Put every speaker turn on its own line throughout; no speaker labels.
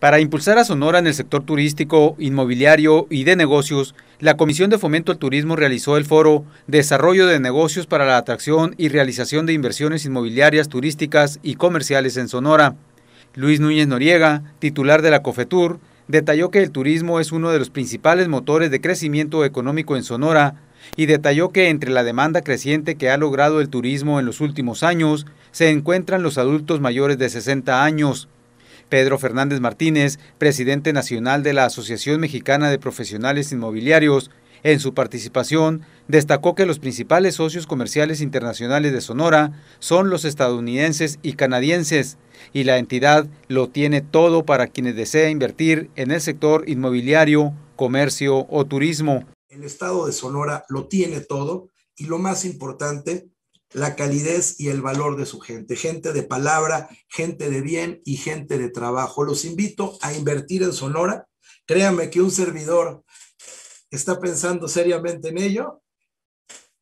Para impulsar a Sonora en el sector turístico, inmobiliario y de negocios, la Comisión de Fomento al Turismo realizó el foro Desarrollo de negocios para la atracción y realización de inversiones inmobiliarias, turísticas y comerciales en Sonora. Luis Núñez Noriega, titular de la COFETUR, detalló que el turismo es uno de los principales motores de crecimiento económico en Sonora y detalló que entre la demanda creciente que ha logrado el turismo en los últimos años se encuentran los adultos mayores de 60 años. Pedro Fernández Martínez, presidente nacional de la Asociación Mexicana de Profesionales Inmobiliarios, en su participación, destacó que los principales socios comerciales internacionales de Sonora son los estadounidenses y canadienses, y la entidad lo tiene todo para quienes desea invertir en el sector inmobiliario, comercio o turismo.
El estado de Sonora lo tiene todo y lo más importante la calidez y el valor de su gente, gente de palabra, gente de bien y gente de trabajo. Los invito a invertir en Sonora. Créanme que un servidor está pensando seriamente en ello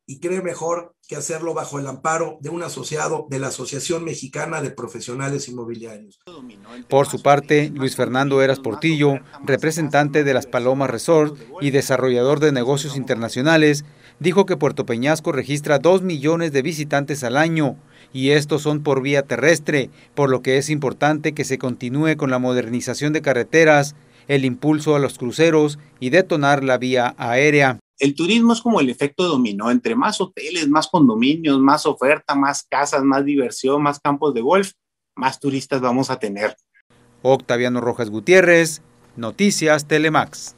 y cree mejor que hacerlo bajo el amparo de un asociado de la Asociación Mexicana de Profesionales Inmobiliarios.
Por su parte, Luis Fernando Eras Portillo, representante de las Palomas Resort y desarrollador de negocios internacionales, dijo que Puerto Peñasco registra dos millones de visitantes al año y estos son por vía terrestre, por lo que es importante que se continúe con la modernización de carreteras, el impulso a los cruceros y detonar la vía
aérea el turismo es como el efecto dominó, entre más hoteles, más condominios, más oferta, más casas, más diversión, más campos de golf, más turistas vamos a tener. Octaviano Rojas Gutiérrez, Noticias Telemax.